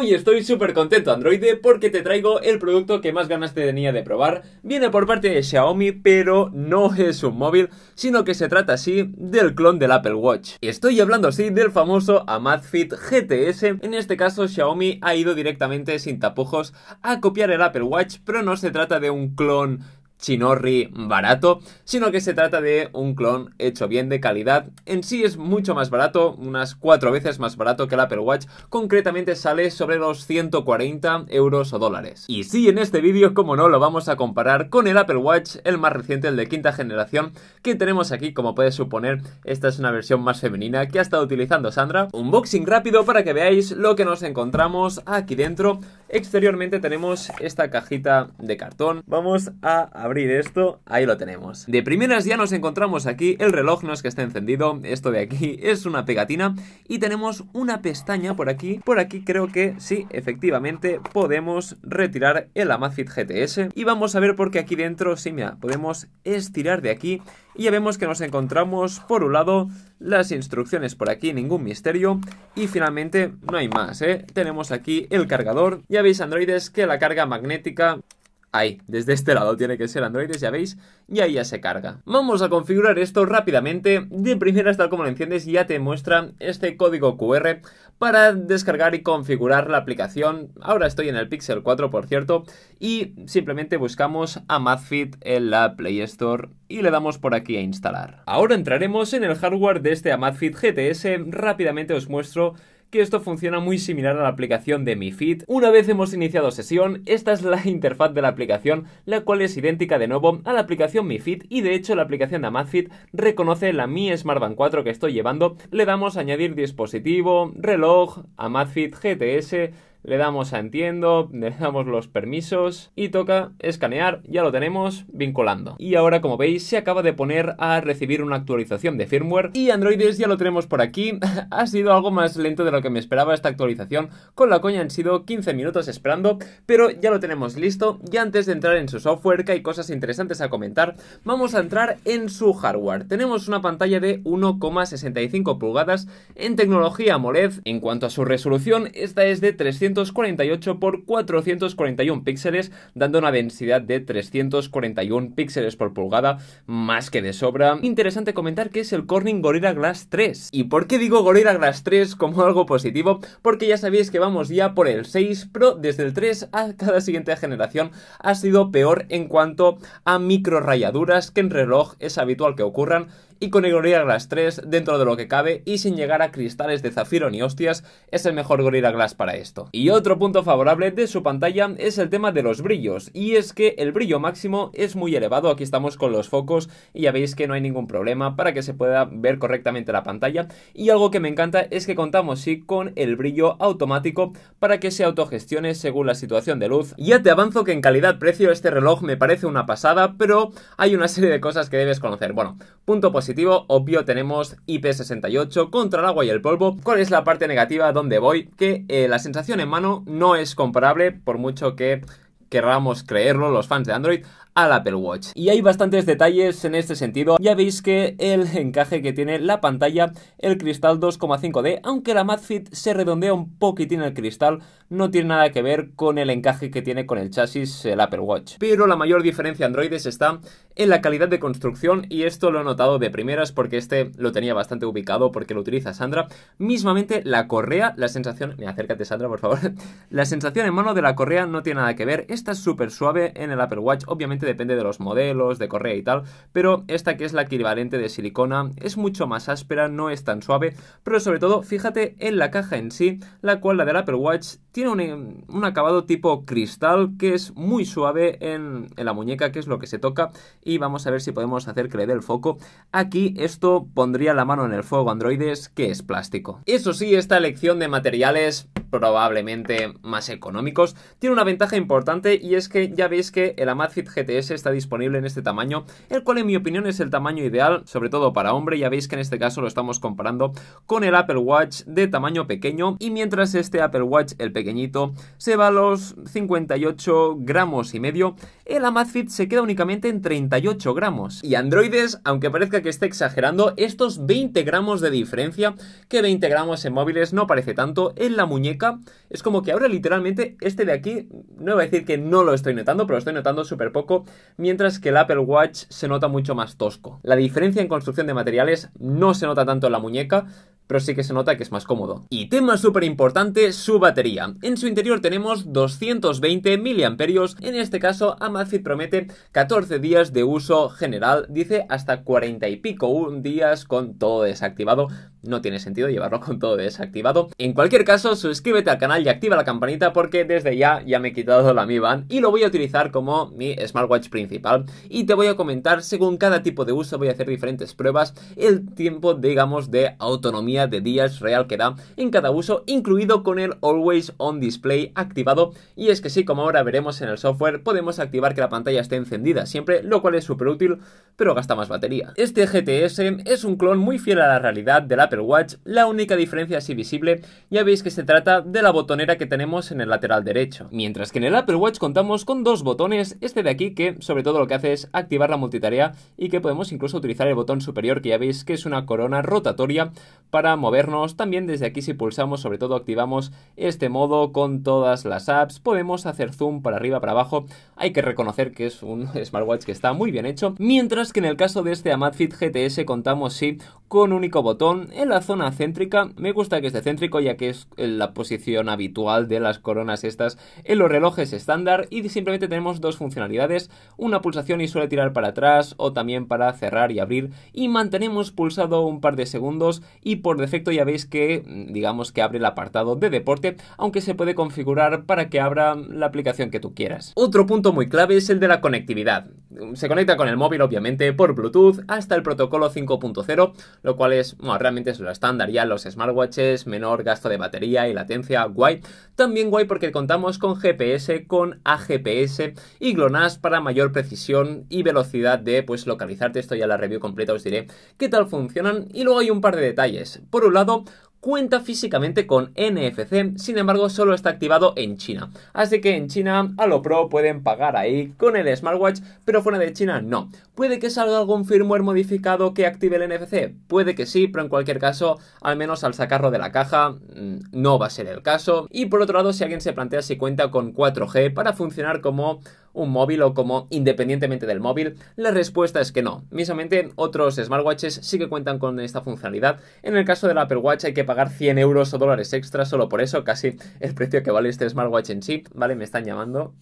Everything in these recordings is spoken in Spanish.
Hoy estoy súper contento Android porque te traigo el producto que más ganas te tenía de probar. Viene por parte de Xiaomi, pero no es un móvil, sino que se trata así del clon del Apple Watch. Y Estoy hablando así del famoso Amazfit GTS. En este caso Xiaomi ha ido directamente sin tapujos a copiar el Apple Watch, pero no se trata de un clon chinorri barato, sino que se trata de un clon hecho bien de calidad. En sí es mucho más barato, unas cuatro veces más barato que el Apple Watch, concretamente sale sobre los 140 euros o dólares. Y sí, en este vídeo, como no, lo vamos a comparar con el Apple Watch, el más reciente, el de quinta generación, que tenemos aquí, como puedes suponer, esta es una versión más femenina que ha estado utilizando Sandra. Unboxing rápido para que veáis lo que nos encontramos aquí dentro. Exteriormente tenemos esta cajita de cartón. Vamos a abrir abrir esto, ahí lo tenemos. De primeras ya nos encontramos aquí, el reloj no es que esté encendido, esto de aquí es una pegatina y tenemos una pestaña por aquí, por aquí creo que sí, efectivamente podemos retirar el Amazfit GTS y vamos a ver por qué aquí dentro, sí, mira, podemos estirar de aquí y ya vemos que nos encontramos por un lado las instrucciones por aquí, ningún misterio y finalmente no hay más, ¿eh? Tenemos aquí el cargador, ya veis androides que la carga magnética Ahí, desde este lado tiene que ser Android, ya veis, y ahí ya se carga. Vamos a configurar esto rápidamente. De primera, tal como lo enciendes, ya te muestra este código QR para descargar y configurar la aplicación. Ahora estoy en el Pixel 4, por cierto, y simplemente buscamos Amazfit en la Play Store y le damos por aquí a instalar. Ahora entraremos en el hardware de este Amazfit GTS. Rápidamente os muestro que esto funciona muy similar a la aplicación de MiFit. Una vez hemos iniciado sesión, esta es la interfaz de la aplicación, la cual es idéntica de nuevo a la aplicación MiFit. y de hecho la aplicación de Amazfit reconoce la Mi Smartband 4 que estoy llevando. Le damos a añadir dispositivo, reloj, Amazfit, GTS, le damos a entiendo, le damos los permisos y toca escanear, ya lo tenemos vinculando. Y ahora como veis se acaba de poner a recibir una actualización de firmware y Androides ya lo tenemos por aquí. ha sido algo más lento de lo que me esperaba esta actualización, con la coña han sido 15 minutos esperando, pero ya lo tenemos listo y antes de entrar en su software que hay cosas interesantes a comentar, vamos a entrar en su hardware. Tenemos una pantalla de 1,65 pulgadas en tecnología AMOLED. En cuanto a su resolución, esta es de 300 448 por 441 píxeles, dando una densidad de 341 píxeles por pulgada, más que de sobra. Interesante comentar que es el Corning Gorilla Glass 3. ¿Y por qué digo Gorilla Glass 3 como algo positivo? Porque ya sabéis que vamos ya por el 6 Pro, desde el 3 a cada siguiente generación ha sido peor en cuanto a micro rayaduras que en reloj es habitual que ocurran y con el Gorilla Glass 3 dentro de lo que cabe y sin llegar a cristales de zafiro ni hostias, es el mejor Gorilla Glass para esto. Y otro punto favorable de su pantalla es el tema de los brillos, y es que el brillo máximo es muy elevado, aquí estamos con los focos y ya veis que no hay ningún problema para que se pueda ver correctamente la pantalla y algo que me encanta es que contamos sí con el brillo automático para que se autogestione según la situación de luz. Ya te avanzo que en calidad-precio este reloj me parece una pasada, pero hay una serie de cosas que debes conocer. Bueno, punto positivo obvio, tenemos IP68 contra el agua y el polvo. ¿Cuál es la parte negativa donde voy? Que eh, la sensación en mano no es comparable, por mucho que querramos creerlo los fans de Android, Apple Watch. Y hay bastantes detalles en este sentido. Ya veis que el encaje que tiene la pantalla, el cristal 2,5D, aunque la MadFit se redondea un poquitín el cristal, no tiene nada que ver con el encaje que tiene con el chasis el Apple Watch. Pero la mayor diferencia androides está en la calidad de construcción y esto lo he notado de primeras porque este lo tenía bastante ubicado porque lo utiliza Sandra. Mismamente la correa, la sensación... Mira, acércate Sandra, por favor. La sensación en mano de la correa no tiene nada que ver. Esta es súper suave en el Apple Watch, obviamente depende de los modelos, de correa y tal, pero esta que es la equivalente de silicona es mucho más áspera, no es tan suave, pero sobre todo fíjate en la caja en sí, la cual la del Apple Watch tiene un, acabado tipo cristal que es muy suave en, la muñeca, que es lo que se toca, y vamos a ver si podemos hacer creer el foco. Aquí esto pondría la mano en el fuego androides, que es plástico. Eso sí, esta elección de materiales probablemente más económicos tiene una ventaja importante y es que ya veis que el Amazfit GT está disponible en este tamaño, el cual en mi opinión es el tamaño ideal, sobre todo para hombre, ya veis que en este caso lo estamos comparando con el Apple Watch de tamaño pequeño y mientras este Apple Watch, el pequeñito, se va a los 58 gramos y medio, el Amazfit se queda únicamente en 38 gramos. Y androides, aunque parezca que esté exagerando, estos 20 gramos de diferencia, que 20 gramos en móviles no parece tanto, en la muñeca es como que ahora literalmente este de aquí, no voy a decir que no lo estoy notando, pero lo estoy notando súper poco, mientras que el Apple Watch se nota mucho más tosco. La diferencia en construcción de materiales no se nota tanto en la muñeca, pero sí que se nota que es más cómodo. Y tema súper importante, su batería. En su interior tenemos 220 miliamperios, en este caso Amazfit promete 14 días de uso general, dice hasta 40 y pico días con todo desactivado, no tiene sentido llevarlo con todo desactivado. En cualquier caso, suscríbete al canal y activa la campanita porque desde ya ya me he quitado la Mi Band y lo voy a utilizar como mi smartwatch principal y te voy a comentar según cada tipo de uso voy a hacer diferentes pruebas el tiempo digamos de autonomía de días real que da en cada uso incluido con el always on display activado y es que sí como ahora veremos en el software podemos activar que la pantalla esté encendida siempre lo cual es súper útil pero gasta más batería este GTS es un clon muy fiel a la realidad de la Watch, la única diferencia así visible ya veis que se trata de la botonera que tenemos en el lateral derecho. Mientras que en el Apple Watch contamos con dos botones, este de aquí que sobre todo lo que hace es activar la multitarea y que podemos incluso utilizar el botón superior que ya veis que es una corona rotatoria para movernos. También desde aquí si pulsamos sobre todo activamos este modo con todas las apps, podemos hacer zoom para arriba, para abajo, hay que reconocer que es un smartwatch que está muy bien hecho. Mientras que en el caso de este Amazfit GTS contamos sí con un único botón, en la zona céntrica, me gusta que esté céntrico ya que es eh, la posición habitual de las coronas estas en los relojes estándar y simplemente tenemos dos funcionalidades, una pulsación y suele tirar para atrás o también para cerrar y abrir y mantenemos pulsado un par de segundos y por defecto ya veis que mm, digamos que abre el apartado de deporte, aunque se puede configurar para que abra la aplicación que tú quieras. Otro punto muy clave es el de la conectividad. Se conecta con el móvil obviamente por Bluetooth hasta el protocolo 5.0, lo cual es realmente lo estándar ya los smartwatches, menor gasto de batería y latencia, guay. También guay porque contamos con GPS, con AGPS y GLONASS para mayor precisión y velocidad de pues localizarte. Esto ya la review completa os diré qué tal funcionan. Y luego hay un par de detalles. Por un lado, cuenta físicamente con NFC, sin embargo solo está activado en China. Así que en China a lo pro pueden pagar ahí con el smartwatch, pero fuera de China no. ¿Puede que salga algún firmware modificado que active el NFC? Puede que sí, pero en cualquier caso, al menos al sacarlo de la caja, mm, no va a ser el caso. Y por otro lado, si alguien se plantea si cuenta con 4G para funcionar como un móvil o como independientemente del móvil? La respuesta es que no. Misamente, otros smartwatches sí que cuentan con esta funcionalidad. En el caso del Apple Watch hay que pagar 100 euros o dólares extra solo por eso, casi el precio que vale este smartwatch en chip. Vale, me están llamando.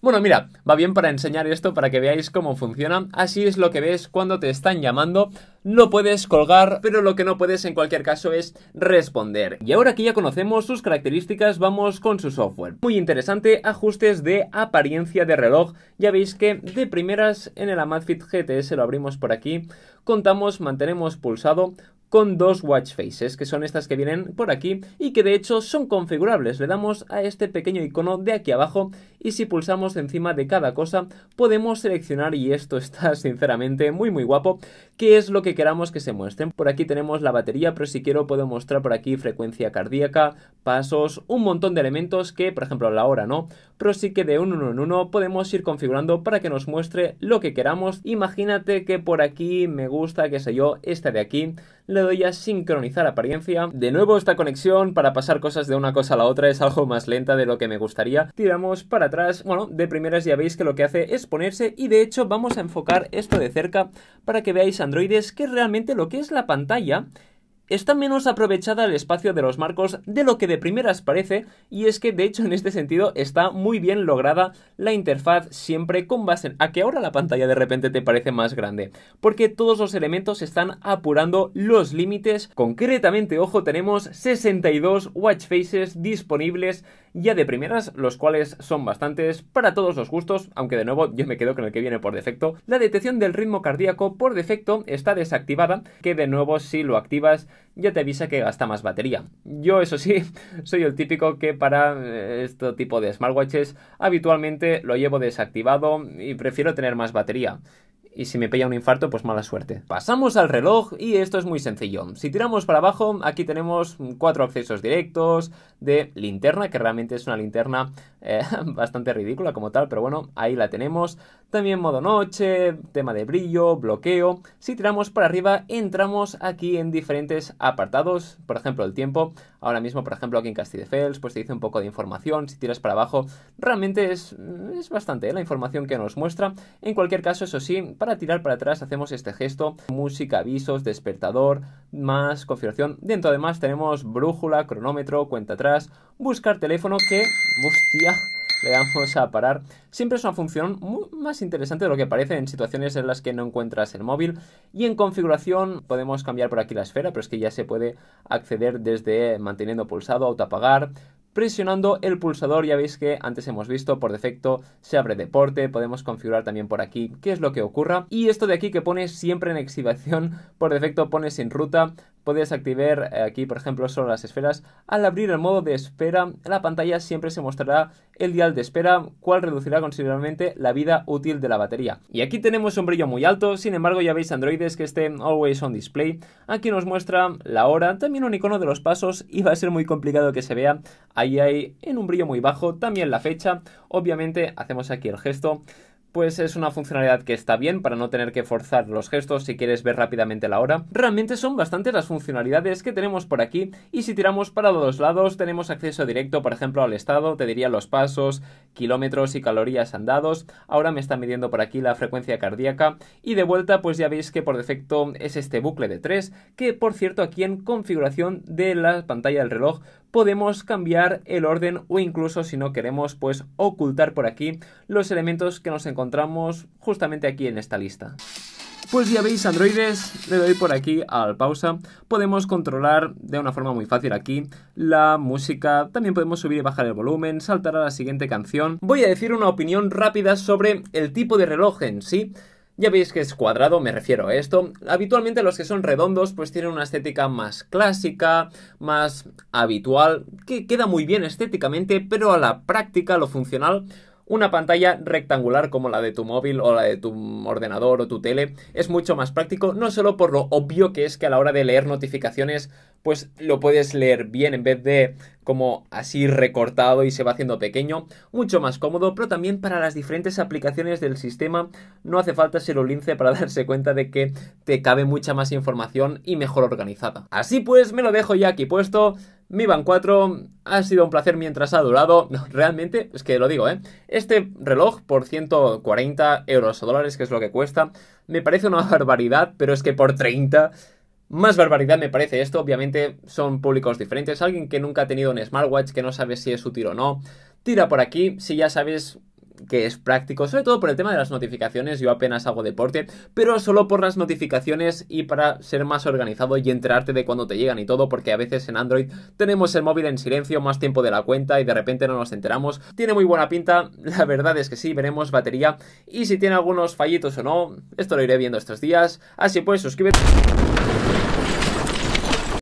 Bueno, mira, va bien para enseñar esto para que veáis cómo funciona. Así es lo que ves cuando te están llamando. No puedes colgar, pero lo que no puedes en cualquier caso es responder. Y ahora que ya conocemos sus características, vamos con su software. Muy interesante, ajustes de apariencia de reloj. Ya veis que de primeras en el Amazfit GTS lo abrimos por aquí. Contamos, mantenemos pulsado con dos watch faces, que son estas que vienen por aquí y que de hecho son configurables. Le damos a este pequeño icono de aquí abajo y si pulsamos encima de cada cosa podemos seleccionar, y esto está sinceramente muy muy guapo, qué es lo que queramos que se muestren. Por aquí tenemos la batería, pero si quiero puedo mostrar por aquí frecuencia cardíaca, pasos, un montón de elementos que, por ejemplo, la hora no, pero sí que de un uno en uno podemos ir configurando para que nos muestre lo que queramos. Imagínate que por aquí me gusta, que sé yo, esta de aquí, le doy a sincronizar apariencia. De nuevo esta conexión para pasar cosas de una cosa a la otra es algo más lenta de lo que me gustaría. Tiramos para atrás, bueno, de primeras ya veis que lo que hace es ponerse y de hecho vamos a enfocar esto de cerca para que veáis androides que realmente lo que es la pantalla está menos aprovechada el espacio de los marcos de lo que de primeras parece, y es que de hecho en este sentido está muy bien lograda la interfaz siempre con base a que ahora la pantalla de repente te parece más grande, porque todos los elementos están apurando los límites, concretamente, ojo, tenemos 62 watch faces disponibles ya de primeras, los cuales son bastantes para todos los gustos, aunque de nuevo yo me quedo con el que viene por defecto. La detección del ritmo cardíaco por defecto está desactivada, que de nuevo si lo activas ya te avisa que gasta más batería. Yo, eso sí, soy el típico que para eh, este tipo de smartwatches habitualmente lo llevo desactivado y prefiero tener más batería y si me pilla un infarto, pues mala suerte. Pasamos al reloj y esto es muy sencillo. Si tiramos para abajo, aquí tenemos cuatro accesos directos de linterna, que realmente es una linterna eh, bastante ridícula como tal, pero bueno, ahí la tenemos. También modo noche, tema de brillo, bloqueo. Si tiramos para arriba, entramos aquí en diferentes apartados, por ejemplo, el tiempo. Ahora mismo, por ejemplo, aquí en Castidefels, pues te dice un poco de información, si tiras para abajo, realmente es, es bastante ¿eh? la información que nos muestra. En cualquier caso, eso sí, para tirar para atrás hacemos este gesto, música, avisos, despertador, más configuración. Dentro además tenemos brújula, cronómetro, cuenta atrás, buscar teléfono que le damos a parar. Siempre es una función muy más interesante de lo que parece en situaciones en las que no encuentras el móvil. Y en configuración podemos cambiar por aquí la esfera, pero es que ya se puede acceder desde manteniendo pulsado, autoapagar, presionando el pulsador, ya veis que antes hemos visto, por defecto se abre deporte, podemos configurar también por aquí qué es lo que ocurra. Y esto de aquí que pone siempre en exhibición, por defecto pone sin ruta, podéis activar eh, aquí, por ejemplo, solo las esferas. Al abrir el modo de espera, la pantalla siempre se mostrará el dial de espera, cual reducirá considerablemente la vida útil de la batería. Y aquí tenemos un brillo muy alto, sin embargo ya veis androides que estén Always on Display. Aquí nos muestra la hora, también un icono de los pasos y va a ser muy complicado que se vea. Ahí hay en un brillo muy bajo, también la fecha. Obviamente hacemos aquí el gesto pues es una funcionalidad que está bien para no tener que forzar los gestos si quieres ver rápidamente la hora. Realmente son bastantes las funcionalidades que tenemos por aquí y si tiramos para los lados tenemos acceso directo, por ejemplo, al estado, te diría los pasos, kilómetros y calorías andados. Ahora me está midiendo por aquí la frecuencia cardíaca y de vuelta pues ya veis que por defecto es este bucle de 3 que por cierto aquí en configuración de la pantalla del reloj podemos cambiar el orden o incluso si no queremos pues ocultar por aquí los elementos que nos encontramos justamente aquí en esta lista. Pues ya veis androides, le doy por aquí al pausa, podemos controlar de una forma muy fácil aquí la música, también podemos subir y bajar el volumen, saltar a la siguiente canción. Voy a decir una opinión rápida sobre el tipo de reloj en sí. Ya veis que es cuadrado, me refiero a esto. Habitualmente los que son redondos pues tienen una estética más clásica, más habitual, que queda muy bien estéticamente, pero a la práctica, lo funcional, una pantalla rectangular como la de tu móvil o la de tu ordenador o tu tele es mucho más práctico, no solo por lo obvio que es que a la hora de leer notificaciones, pues lo puedes leer bien en vez de como así recortado y se va haciendo pequeño, mucho más cómodo, pero también para las diferentes aplicaciones del sistema no hace falta ser un lince para darse cuenta de que te cabe mucha más información y mejor organizada. Así pues, me lo dejo ya aquí puesto. Mi Band 4 ha sido un placer mientras ha durado. realmente, es que lo digo, ¿eh? Este reloj por 140 euros o dólares, que es lo que cuesta, me parece una barbaridad, pero es que por 30... Más barbaridad me parece esto, obviamente son públicos diferentes. Alguien que nunca ha tenido un smartwatch, que no sabe si es útil o no, tira por aquí. Si ya sabes que es práctico, sobre todo por el tema de las notificaciones, yo apenas hago deporte, pero solo por las notificaciones y para ser más organizado y enterarte de cuando te llegan y todo, porque a veces en Android tenemos el móvil en silencio más tiempo de la cuenta y de repente no nos enteramos. Tiene muy buena pinta, la verdad es que sí, veremos batería y si tiene algunos fallitos o no, esto lo iré viendo estos días, así pues suscríbete.